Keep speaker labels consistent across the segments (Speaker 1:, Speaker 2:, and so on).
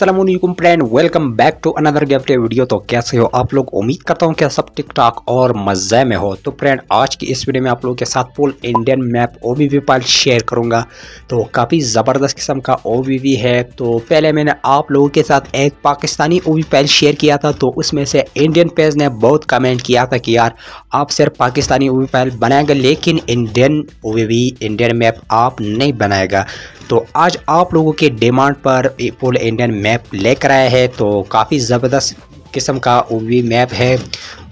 Speaker 1: Aslam friend welcome back to another gift video तो कैसे हो आप लोग उम्मीद करता हूँ कि सब ठीक और मज़े में हो तो फ्रेंड आज की इस वीडियो में आप लोगों के साथ full Indian map O B B file share करूँगा तो काफ़ी ज़बरदस्त किस्म का ओ वी वी है तो पहले मैंने आप लोगों के साथ एक Pakistani O B file share किया था तो उसमें से इंडियन पेज ने बहुत कमेंट किया था कि यार आप सिर्फ पाकिस्तानी ओ वी पाइल बनाएंगे लेकिन Indian O B B Indian map आप नहीं बनाएगा तो आज आप लोगों के डिमांड पर फुल इंडियन मैप लेकर आया है तो काफ़ी ज़बरदस्त किस्म का ओ मैप है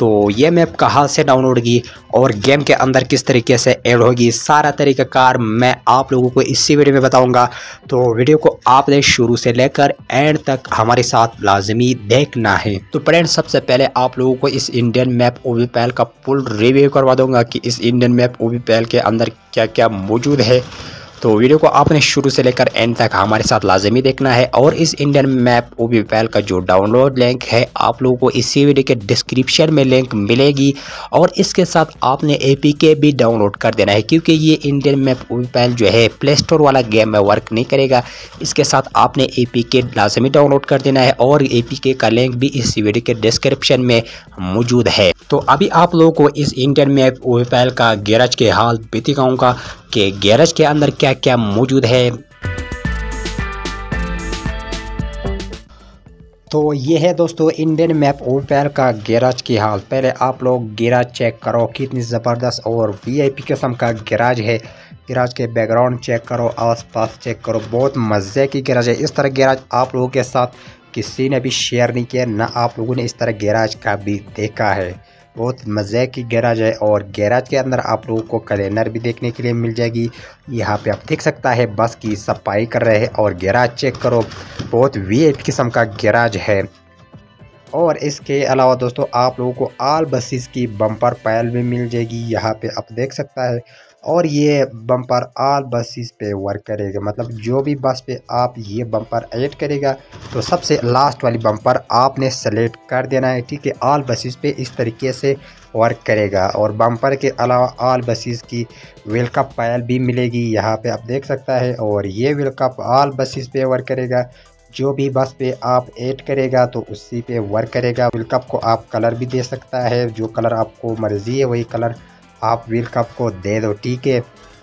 Speaker 1: तो ये मैप कहाँ से डाउनलोड होगी और गेम के अंदर किस तरीके से ऐड होगी सारा तरीका कार मैं आप लोगों को इसी वीडियो में बताऊंगा तो वीडियो को आपने शुरू से लेकर एंड तक हमारे साथ लाजमी देखना है तो फ्रेंड सबसे पहले आप लोगों को इस इंडियन मैप ओ पैल का फुल रिव्यू करवा दूँगा कि इस इंडियन मैप ओ के अंदर क्या क्या मौजूद है तो वीडियो को आपने शुरू से लेकर एंड तक हमारे साथ लाजमी देखना है और इस Indian map O B file का जो डाउनलोड लिंक है आप लोगों को इसी वीडियो के डिस्क्रिप्शन में लिंक मिलेगी और इसके साथ आपने ए पी के भी डाउनलोड कर देना है क्योंकि ये Indian map O B file जो है प्ले स्टोर वाला गेम में वर्क नहीं करेगा इसके साथ आपने ए पी के लाजमी डाउनलोड कर देना है और ए पी के का लिंक भी इस वीडियो के डिस्क्रिप्शन में मौजूद है तो अभी आप लोगों को इस Indian map O B file का गैरज के हाल बीती गाँव का के के अंदर क्या क्या क्या मौजूद है तो ये है दोस्तों इंडियन मैप ओपेयर का गैराज की हाल पहले आप लोग गैराज चेक करो कितनी ज़बरदस्त और वीआईपी किस्म का गैराज है गैराज के बैकग्राउंड चेक करो आसपास चेक करो बहुत मज़े की गैराज है इस तरह गैराज आप लोगों के साथ किसी ने भी शेयर नहीं किया ना आप लोगों ने इस तरह गैराज का भी देखा है बहुत मज़े की गैराज है और गैराज के अंदर आप लोगों को कलेनर भी देखने के लिए मिल जाएगी यहाँ पे आप देख सकता है बस की सफाई कर रहे हैं और गैराज चेक करो बहुत वी किस्म का गैराज है और इसके अलावा दोस्तों आप लोगों को आल बसेस की बम्पर पैल भी मिल जाएगी यहाँ पे आप देख सकता है और ये बम्पर आल बसेस पे वर्क करेगा मतलब जो भी बस पे आप ये बम्पर एड करेगा तो सबसे लास्ट वाली बम्पर आपने सेलेक्ट कर देना है ठीक है आल बसेस पे इस तरीके से वर्क करेगा और बम्पर के अलावा आल बसेस की वेलकप पायल भी मिलेगी यहाँ पे आप देख सकता है और ये वेलकप आल बसेस पे वर्क करेगा जो भी बस पे आप ऐड करेगा तो उसी पे वर्क करेगा वेलकप को आप कलर भी दे सकता है जो कलर आपको मर्ज़ी है वही कलर आप व्हील कप को दे दो ठीक है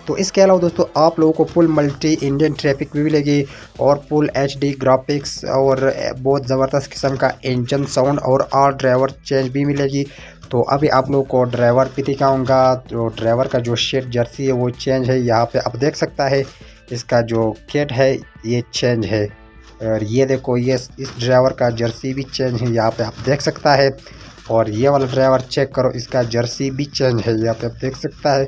Speaker 1: तो इसके अलावा दोस्तों आप लोगों को फुल मल्टी इंडियन ट्रैफिक भी मिलेगी और फुल एच ग्राफिक्स और बहुत ज़बरदस्त किस्म का इंजन साउंड और आर ड्राइवर चेंज भी मिलेगी तो अभी आप लोगों को ड्राइवर भी दिखाऊंगा तो ड्राइवर का जो शेड जर्सी है वो चेंज है यहाँ पे आप देख सकता है इसका जो केट है ये चेंज है और ये देखो ये इस ड्राइवर का जर्सी भी चेंज है यहाँ पे आप देख सकता है और ये वाला ड्राइवर चेक करो इसका जर्सी भी चेंज है यहाँ पे आप देख सकता है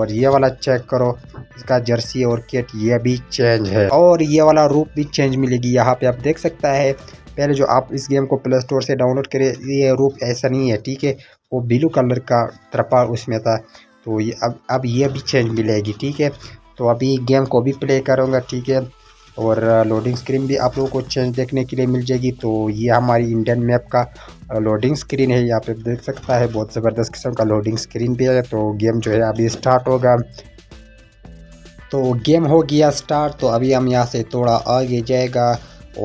Speaker 1: और ये वाला चेक करो इसका जर्सी और किट ये भी चेंज है और ये वाला रूप भी चेंज मिलेगी यहाँ पे आप देख सकता है पहले जो आप इस गेम को प्ले स्टोर से डाउनलोड करें ये रूप ऐसा नहीं है ठीक है वो ब्लू कलर का त्रपा उसमें था तो ये अब अब ये भी चेंज मिलेगी ठीक है तो अभी गेम को भी प्ले करूँगा ठीक है और लोडिंग स्क्रीन भी आप लोगों को चेंज देखने के लिए मिल जाएगी तो ये हमारी इंडियन मैप का लोडिंग स्क्रीन है यहाँ पे देख सकता है बहुत ज़बरदस्त किस्म का लोडिंग स्क्रीन भी है तो गेम जो है अभी स्टार्ट होगा तो गेम हो गया स्टार्ट तो अभी हम यहाँ से थोड़ा आगे जाएगा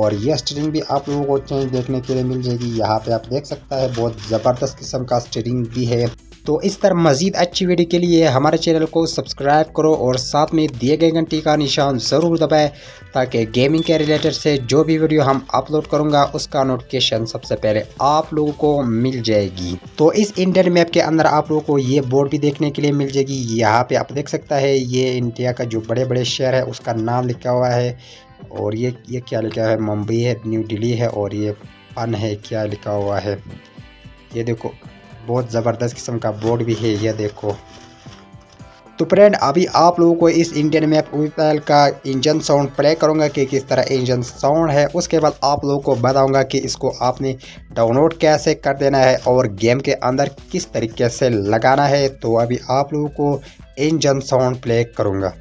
Speaker 1: और ये स्टीयरिंग भी आप लोगों को चेंज देखने के लिए मिल जाएगी यहाँ पे आप देख सकता है बहुत ज़बरदस्त किस्म का स्टीयरिंग भी है तो इस तरह मज़ीद अच्छी वीडियो के लिए हमारे चैनल को सब्सक्राइब करो और साथ में दिए गए घंटी का निशान ज़रूर दबाएँ ताकि गेमिंग के रिलेटेड से जो भी वीडियो हम अपलोड करूँगा उसका नोटिफिकेशन सबसे पहले आप लोगों को मिल जाएगी तो इस इंडियन मैप के अंदर आप लोगों को ये बोर्ड भी देखने के लिए मिल जाएगी यहाँ पर आप देख सकता है ये इंडिया का जो बड़े बड़े शहर है उसका नाम लिखा हुआ है और ये ये क्या लिखा है मुंबई है न्यू दिल्ली है और ये पन है क्या लिखा हुआ है ये देखो बहुत ज़बरदस्त किस्म का बोर्ड भी है यह देखो तो फ्रेंड अभी आप लोगों को इस इंडियन मैप वीपैल का इंजन साउंड प्ले करूँगा कि किस तरह इंजन साउंड है उसके बाद आप लोगों को बताऊँगा कि इसको आपने डाउनलोड कैसे कर देना है और गेम के अंदर किस तरीके से लगाना है तो अभी आप लोगों को इंजन साउंड प्ले करूँगा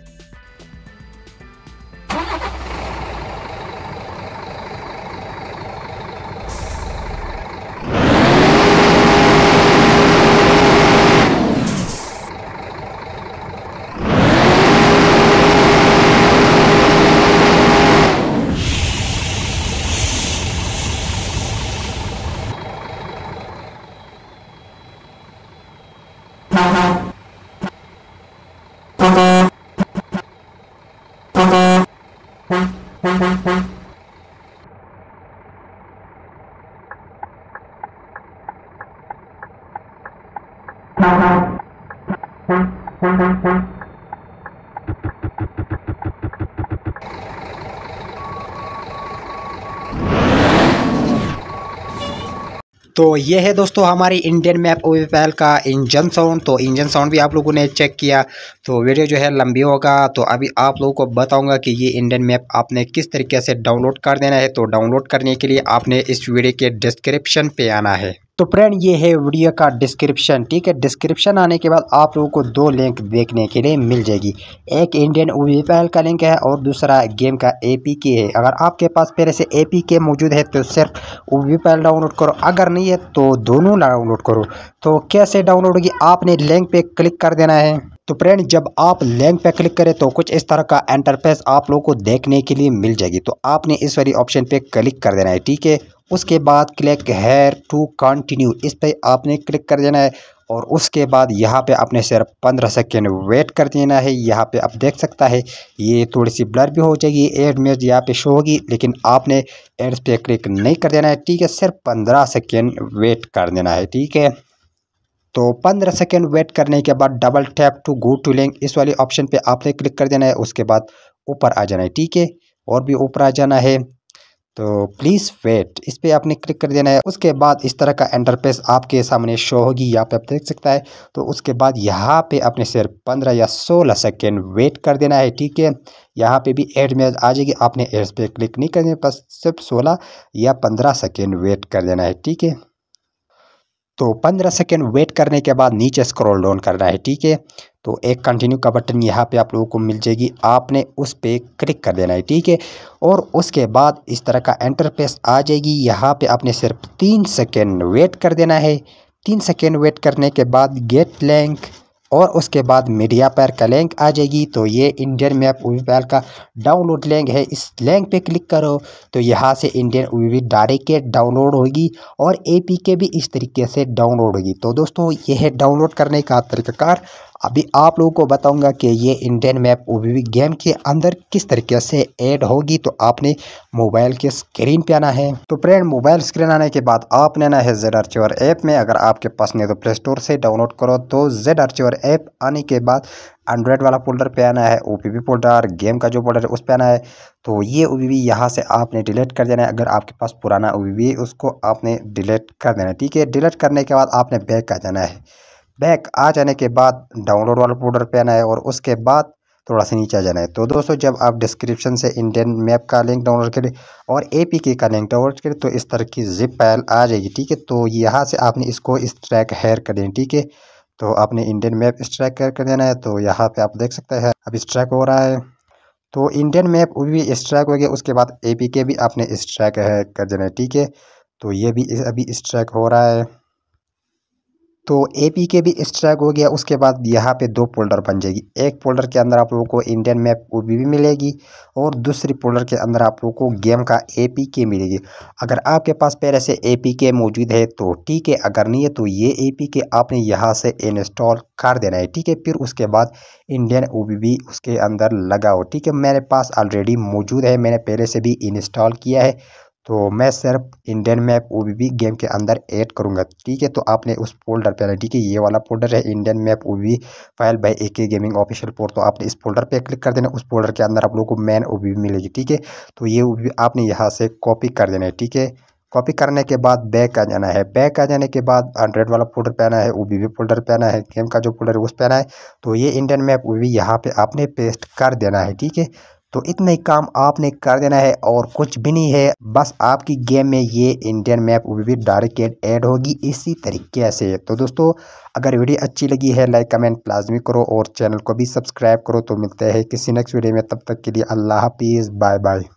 Speaker 1: Thank you. तो ये है दोस्तों हमारी इंडियन मैप ओ पैल का इंजन साउंड तो इंजन साउंड भी आप लोगों ने चेक किया तो वीडियो जो है लंबी होगा तो अभी आप लोगों को बताऊंगा कि ये इंडियन मैप आपने किस तरीके से डाउनलोड कर देना है तो डाउनलोड करने के लिए आपने इस वीडियो के डिस्क्रिप्शन पे आना है तो फ्रेंड ये है वीडियो का डिस्क्रिप्शन ठीक है डिस्क्रिप्शन आने के बाद आप लोगों को दो लिंक देखने के लिए मिल जाएगी एक इंडियन ओ का लिंक है और दूसरा गेम का ए है अगर आपके पास पहले से ए मौजूद है तो सिर्फ ओ डाउनलोड करो अगर नहीं है तो दोनों डाउनलोड करो तो कैसे डाउनलोड होगी आपने लिंक पर क्लिक कर देना है तो फ्रेंड जब आप लिंक पे क्लिक करें तो कुछ इस तरह का इंटरफेस आप लोगों को देखने के लिए मिल जाएगी तो आपने इस वाली ऑप्शन पे क्लिक कर देना है ठीक है उसके बाद क्लिक हेयर टू कंटिन्यू इस पर आपने क्लिक कर देना है और उसके बाद यहाँ पे आपने सिर्फ पंद्रह सेकेंड वेट कर देना है यहाँ पे आप देख सकता है ये थोड़ी सी ब्लर भी हो जाएगी एड में यहाँ पे शो होगी लेकिन आपने एड्स पे क्लिक नहीं कर देना है ठीक है सिर्फ पंद्रह सेकेंड वेट कर देना है ठीक है तो पंद्रह सेकेंड वेट करने के बाद double tap to go to link इस वाले ऑप्शन पर आपने क्लिक कर देना है उसके बाद ऊपर आ जाना है ठीक है और भी ऊपर आ जाना है तो प्लीज़ वेट इस पर आपने क्लिक कर देना है उसके बाद इस तरह का एंटरपेस आपके सामने शो होगी यहाँ पे आप देख सकता है तो उसके बाद यहाँ पे आपने सिर्फ पंद्रह या सोलह सेकेंड वेट कर देना है ठीक है यहाँ पे भी एड में आ जाएगी आपने एड्स पे क्लिक नहीं करना बस सिर्फ सोलह या पंद्रह सेकेंड वेट कर देना है ठीक है तो 15 सेकेंड वेट करने के बाद नीचे स्क्रॉल डाउन करना है ठीक है तो एक कंटिन्यू का बटन यहाँ पे आप लोगों को मिल जाएगी आपने उस पर क्लिक कर देना है ठीक है और उसके बाद इस तरह का एंटरपेस आ जाएगी यहाँ पे आपने सिर्फ तीन सेकेंड वेट कर देना है तीन सेकेंड वेट करने के बाद गेट लैंक और उसके बाद मीडिया पर लिंक आ जाएगी तो ये इंडियन मैप वी का डाउनलोड लिंक है इस लिंक पे क्लिक करो तो यहाँ से इंडियन वी डायरेक्ट डाउनलोड होगी और ए भी इस तरीके से डाउनलोड होगी तो दोस्तों ये है डाउनलोड करने का तरीकाकार अभी आप लोगों को बताऊंगा कि ये इंडियन मैप ओ गेम के अंदर किस तरीके से ऐड होगी तो आपने मोबाइल के स्क्रीन पे आना है तो फ्रेंड मोबाइल स्क्रीन आने के बाद आपने आना है जेड आर्चर ऐप में अगर आपके पास नहीं तो प्ले स्टोर से डाउनलोड करो तो जेड आर्चर ऐप आने के बाद एंड्रॉयड वाला फोल्डर पे आना है ओ पी गेम का जो फोल्डर है उस पर आना है तो ये ओ वी यहाँ से आपने डिलीट कर देना है अगर आपके पास पुराना ओ उसको आपने डिलीट कर देना है ठीक है डिलीट करने के बाद आपने बैक कर जाना है बैक आ जाने के बाद डाउनलोड वाला फोल्डर पे आना है और उसके बाद थोड़ा सा नीचे आ जाना है तो दोस्तों जब आप डिस्क्रिप्शन से इंडियन मैप का लिंक डाउनलोड करें और ए पी के का लिंक डाउनलोड करें तो इस तरह की जिप पैल आ जाएगी ठीक है तो यहाँ से आपने इसको इस ट्रैक हेयर कर देना ठीक है तो आपने Indian map extract here कर देना है तो यहाँ पर आप देख सकते हैं अब इस ट्रैक हो रहा है तो इंडियन मैप भी इस ट्रैक हो गया उसके बाद ए पी के भी आपने इस ट्रैक हेयर कर देना है ठीक है तो ये भी अभी इस ट्रैक हो रहा है तो ए पी के भी स्ट्राइक हो गया उसके बाद यहाँ पे दो पोल्डर बन जाएगी एक पोल्डर के अंदर आप लोगों को इंडियन मैप ओ भी मिलेगी और दूसरी पोल्डर के अंदर आप लोगों को गेम का ए पी के मिलेगी अगर आपके पास पहले से ए पी के मौजूद है तो ठीक है अगर नहीं है तो ये ए पी के आपने यहाँ से इंस्टॉल कर देना है ठीक है फिर उसके बाद इंडियन ओ बी उसके अंदर लगाओ ठीक है मेरे पास ऑलरेडी मौजूद है मैंने पहले से भी इंस्टॉल किया है तो मैं सिर्फ इंडियन मैप ओ गेम के अंदर ऐड करूँगा ठीक है तो आपने उस फोल्डर पे ठीक है ये वाला फोल्डर है इंडियन मैप ओ file by A K gaming official port तो आपने इस फोल्डर पे क्लिक कर देना उस फोल्डर के अंदर आप लोगों को मैन ओ मिलेगी ठीक है तो ये ओ आपने यहाँ से कॉपी कर देना है ठीक है कॉपी करने के बाद बैक आ जाना है बैक आ जाने के बाद एंड्रॉइड वाला फोल्डर पे आना है ओ बी फोल्डर पे आना है गेम का जो फोल्डर है उस पे आना है तो ये इंडियन मैप ओ बी यहाँ पर आपने पेस्ट कर देना है ठीक है तो इतना ही काम आपने कर देना है और कुछ भी नहीं है बस आपकी गेम में ये इंडियन मैप भी डायरेक्ट ऐड होगी इसी तरीके से तो दोस्तों अगर वीडियो अच्छी लगी है लाइक कमेंट लाजमी करो और चैनल को भी सब्सक्राइब करो तो मिलते हैं किसी नेक्स्ट वीडियो में तब तक के लिए अल्लाह हाफिज़ बाय बाय